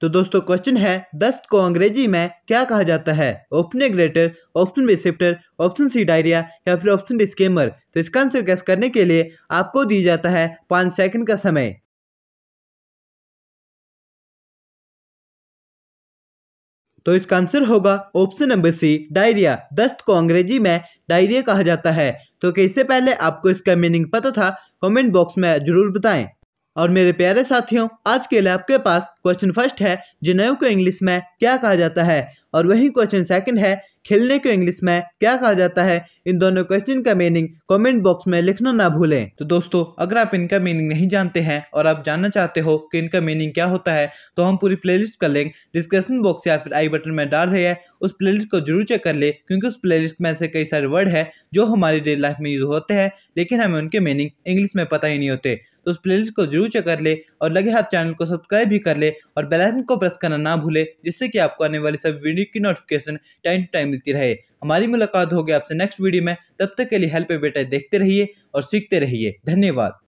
तो दोस्तों क्वेश्चन है दस्त को अंग्रेजी में क्या कहा जाता है option A greater option B shifter option C diarrhoea या फिर ऑप्शन डी स्केमर तो इसका आंसर गैस करने के लिए आपको दी जाता है पाँच सेकंड का समय तो इसका आंसर होगा ऑप्शन नंबर सी डायरिया दस्त को अंग्रेजी में डायरिया कहा जाता है तो क्या इससे पहले आपको इसका मीनिंग पता था कमेंट बॉक्स में जरूर बताएं और मेरे प्यारे साथियों आज के लिए आपके पास क्वेश्चन फर्स्ट है जनेऊ को इंग्लिश में क्या कहा जाता है और वही क्वेश्चन सेकंड है खेलने को इंग्लिश में क्या कहा जाता है इन दोनों क्वेश्चन का मीनिंग कमेंट बॉक्स में लिखना ना भूलें तो दोस्तों अगर आप इनका मीनिंग नहीं जानते हैं और आप जानना चाहते हो कि इनका मीनिंग क्या होता है तो हम पूरी प्लेलिस्ट का लिंक डिस्क्रिप्शन बॉक्स या फिर आई बटन में डाल रहे हैं उस प्लेलिस्ट को जरूर चेक कर ले क्योंकि उस प्लेलिस्ट में ऐसे कई सारे वर्ड है जो हमारी डेली लाइफ में यूज होते हैं लेकिन हमें उनके मीनिंग इंग्लिश में पता ही नहीं होते तो उस प्लेलिस्ट को जरूर चेक कर ले और लगे हाथ चैनल को सब्सक्राइब भी कर ले और बेल आइकन को प्रेस करना ना भूले जिससे कि आपको आने वाली सभी वीडियो की नोटिफिकेशन टाइम टू टाइम मिलती रहे हमारी मुलाकात होगी आपसे नेक्स्ट वीडियो में तब तक के लिए हेल्प बेटा देखते रहिए और सीखते रहिए धन्यवाद